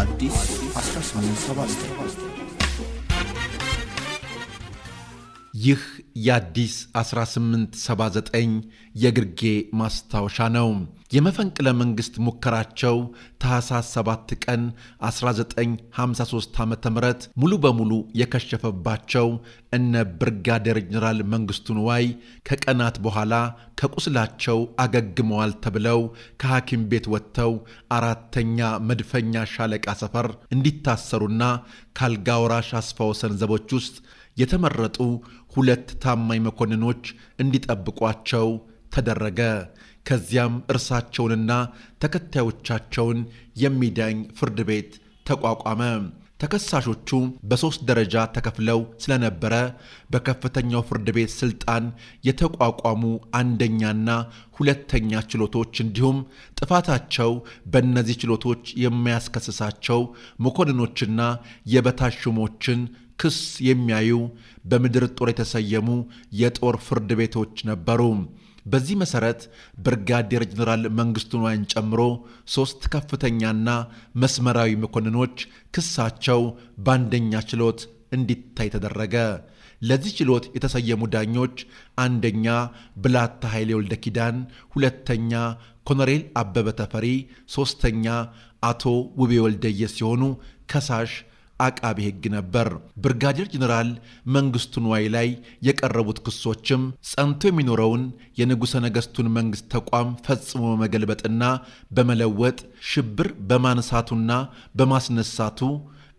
አዲስ 1879 ይህ የአዲስ 1879 የግርጌ ማስታወሻ ነው። የመፈንቅለ መንግሥት ሙከራቸው ታኅሳስ 7 ቀን 1953 ዓ ም ሙሉ በሙሉ የከሸፈባቸው እነ ብርጋዴር ጀኔራል መንግሥቱ ንዋይ ከቀናት በኋላ ከቁስላቸው አገግመዋል ተብለው ከሐኪም ቤት ወጥተው አራተኛ መድፈኛ ሻለቃ ሰፈር እንዲታሰሩና ካልጋ ወራሽ አስፋወሰን ዘቦች ውስጥ የተመረጡ ሁለት ታማኝ መኮንኖች እንዲጠብቋቸው ተደረገ። ከዚያም እርሳቸውንና ተከታዮቻቸውን የሚዳኝ ፍርድ ቤት ተቋቋመ። ተከሳሾቹ በሦስት ደረጃ ተከፍለው ስለነበረ በከፍተኛው ፍርድ ቤት ስልጣን የተቋቋሙ አንደኛና ሁለተኛ ችሎቶች እንዲሁም ጥፋታቸው በእነዚህ ችሎቶች የሚያስከስሳቸው መኮንኖችና የበታች ሹሞችን ክስ የሚያዩ በምድር ጦር የተሰየሙ የጦር ፍርድ ቤቶች ነበሩ። በዚህ መሰረት ብርጋዴር ጀኔራል መንግስቱ ንዋይን ጨምሮ ሶስት ከፍተኛና መስመራዊ መኮንኖች ክሳቸው በአንደኛ ችሎት እንዲታይ ተደረገ። ለዚህ ችሎት የተሰየሙ ዳኞች አንደኛ ብላታ ኃይሌ ወልደ ኪዳን፣ ሁለተኛ ኮሎኔል አበበ ተፈሪ፣ ሦስተኛ አቶ ውቤ ወልደየ ሲሆኑ ከሳሽ አቃቤ ሕግ ነበር። ብርጋዴር ጀኔራል መንግስቱ ንዋይ ላይ የቀረቡት ክሶችም ጸንቶ የሚኖረውን የንጉሠ ነገሥቱን መንግሥት ተቋም ፈጽሞ በመገልበጥና በመለወጥ ሽብር በማንሳቱና በማስነሳቱ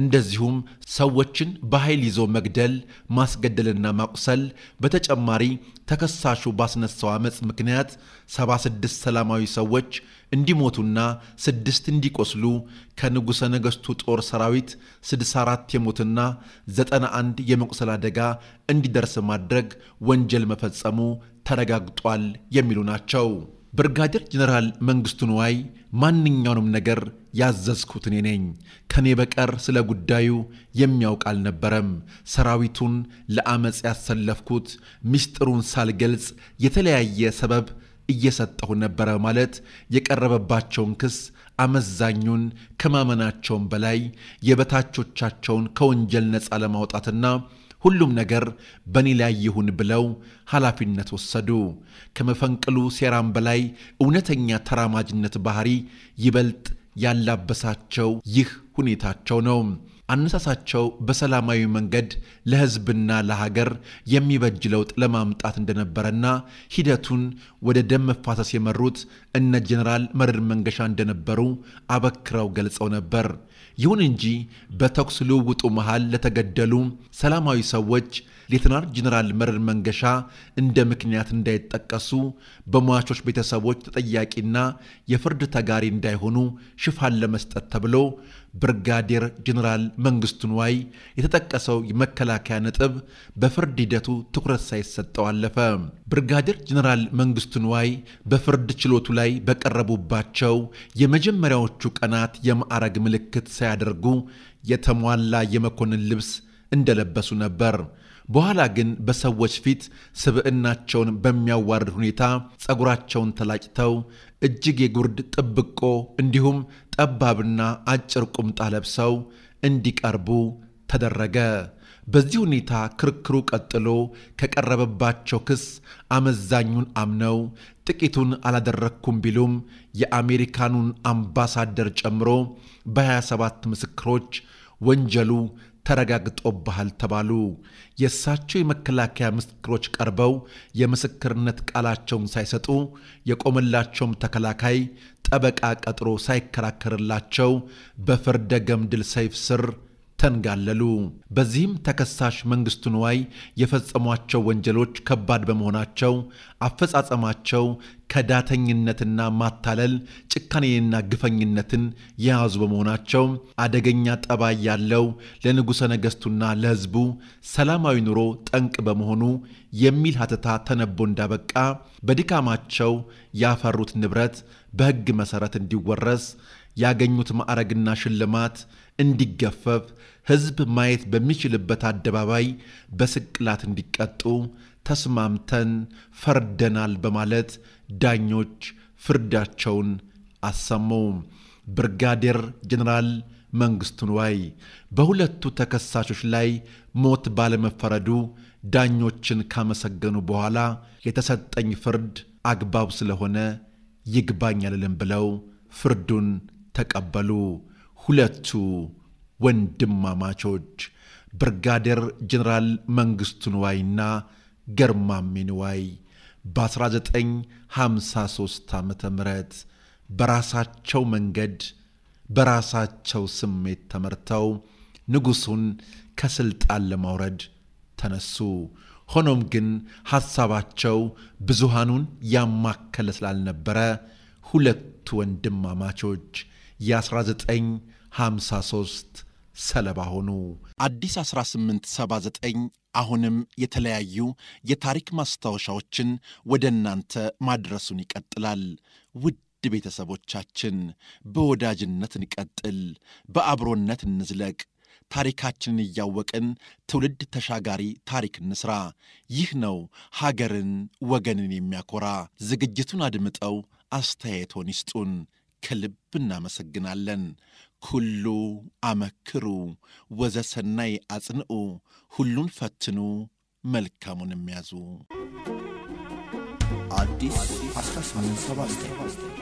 እንደዚሁም ሰዎችን በኃይል ይዞ መግደል፣ ማስገደልና ማቁሰል። በተጨማሪ ተከሳሹ ባስነሳው ዓመፅ ምክንያት 76 ሰላማዊ ሰዎች እንዲሞቱና ስድስት እንዲቆስሉ ከንጉሠ ነገሥቱ ጦር ሰራዊት 64 የሞትና 91 የመቁሰል አደጋ እንዲደርስ ማድረግ ወንጀል መፈጸሙ ተረጋግጧል የሚሉ ናቸው። ብርጋዴር ጀነራል መንግስቱ ንዋይ ማንኛውንም ነገር ያዘዝኩት እኔ ነኝ። ከኔ በቀር ስለ ጉዳዩ የሚያውቅ አልነበረም። ሰራዊቱን ለአመፅ ያሰለፍኩት ምስጢሩን ሳልገልጽ የተለያየ ሰበብ እየሰጠሁ ነበረ ማለት የቀረበባቸውን ክስ አመዛኙን ከማመናቸውም በላይ የበታቾቻቸውን ከወንጀል ነፃ ለማውጣትና ሁሉም ነገር በእኔ ላይ ይሁን ብለው ኃላፊነት ወሰዱ። ከመፈንቅሉ ሴራም በላይ እውነተኛ ተራማጅነት ባህሪ ይበልጥ ያላበሳቸው ይህ ሁኔታቸው ነው። አነሳሳቸው በሰላማዊ መንገድ ለሕዝብና ለሀገር የሚበጅ ለውጥ ለማምጣት እንደነበረና ሂደቱን ወደ ደም መፋሰስ የመሩት እነ ጀኔራል መረድ መንገሻ እንደነበሩ አበክረው ገልጸው ነበር። ይሁን እንጂ በተኩስ ልውውጡ መሃል ለተገደሉ ሰላማዊ ሰዎች ሌተናል ጀነራል መረር መንገሻ እንደ ምክንያት እንዳይጠቀሱ በሟቾች ቤተሰቦች ተጠያቂና የፍርድ ተጋሪ እንዳይሆኑ ሽፋን ለመስጠት ተብሎ ብርጋዴር ጀነራል መንግስቱን ዋይ የተጠቀሰው የመከላከያ ነጥብ በፍርድ ሂደቱ ትኩረት ሳይሰጠው አለፈ። ብርጋዴር ጀነራል መንግስቱን ዋይ በፍርድ ችሎቱ ላይ በቀረቡባቸው የመጀመሪያዎቹ ቀናት የማዕረግ ምልክት ሳያደርጉ የተሟላ የመኮንን ልብስ እንደለበሱ ነበር። በኋላ ግን በሰዎች ፊት ስብዕናቸውን በሚያዋርድ ሁኔታ ጸጉራቸውን ተላጭተው እጅግ የጉርድ ጥብቆ እንዲሁም ጠባብና አጭር ቁምጣ ለብሰው እንዲቀርቡ ተደረገ። በዚህ ሁኔታ ክርክሩ ቀጥሎ ከቀረበባቸው ክስ አመዛኙን አምነው ጥቂቱን አላደረግኩም ቢሉም የአሜሪካኑን አምባሳደር ጨምሮ በ27 ምስክሮች ወንጀሉ ተረጋግጦብሃል ተባሉ። የእሳቸው የመከላከያ ምስክሮች ቀርበው የምስክርነት ቃላቸውን ሳይሰጡ የቆመላቸውም ተከላካይ ጠበቃ ቀጥሮ ሳይከራከርላቸው በፍርደ ገምድል ሰይፍ ስር ተንጋለሉ። በዚህም ተከሳሽ መንግስቱ ንዋይ የፈጸሟቸው ወንጀሎች ከባድ በመሆናቸው አፈጻጸማቸው ከዳተኝነትና ማታለል ጭካኔንና ግፈኝነትን የያዙ በመሆናቸው አደገኛ ጠባይ ያለው ለንጉሠ ነገሥቱና ለሕዝቡ ሰላማዊ ኑሮ ጠንቅ በመሆኑ የሚል ሀተታ ተነቦ እንዳበቃ በድካማቸው ያፈሩት ንብረት በሕግ መሠረት እንዲወረስ ያገኙት ማዕረግና ሽልማት እንዲገፈፍ ሕዝብ ማየት በሚችልበት አደባባይ በስቅላት እንዲቀጡ ተስማምተን ፈርደናል በማለት ዳኞች ፍርዳቸውን አሰሙ። ብርጋዴር ጀኔራል መንግስቱ ንዋይ በሁለቱ ተከሳሾች ላይ ሞት ባለመፈረዱ ዳኞችን ካመሰገኑ በኋላ የተሰጠኝ ፍርድ አግባብ ስለሆነ ይግባኝ አልልም ብለው ፍርዱን ተቀበሉ። ሁለቱ ወንድማማቾች ብርጋዴር ጀኔራል መንግስቱ ንዋይና ገርማሜ ንዋይ በ1953 ዓ ም በራሳቸው መንገድ በራሳቸው ስሜት ተመርተው ንጉሱን ከስልጣን ለማውረድ ተነሱ። ሆኖም ግን ሐሳባቸው ብዙሃኑን ያማከለ ስላልነበረ ሁለቱ ወንድማማቾች የ1953 ሰለባ ሆኑ። አዲስ 1879 አሁንም የተለያዩ የታሪክ ማስታወሻዎችን ወደ እናንተ ማድረሱን ይቀጥላል። ውድ ቤተሰቦቻችን በወዳጅነት እንቀጥል፣ በአብሮነት እንዝለቅ። ታሪካችንን እያወቅን ትውልድ ተሻጋሪ ታሪክ እንስራ። ይህ ነው ሀገርን፣ ወገንን የሚያኮራ። ዝግጅቱን አድምጠው አስተያየቶን ይስጡን። ከልብ እናመሰግናለን። ኩሉ አመክሩ ወዘሰናይ አጽንኡ ሁሉን ፈትኑ መልካሙን የሚያዙ አዲስ 1879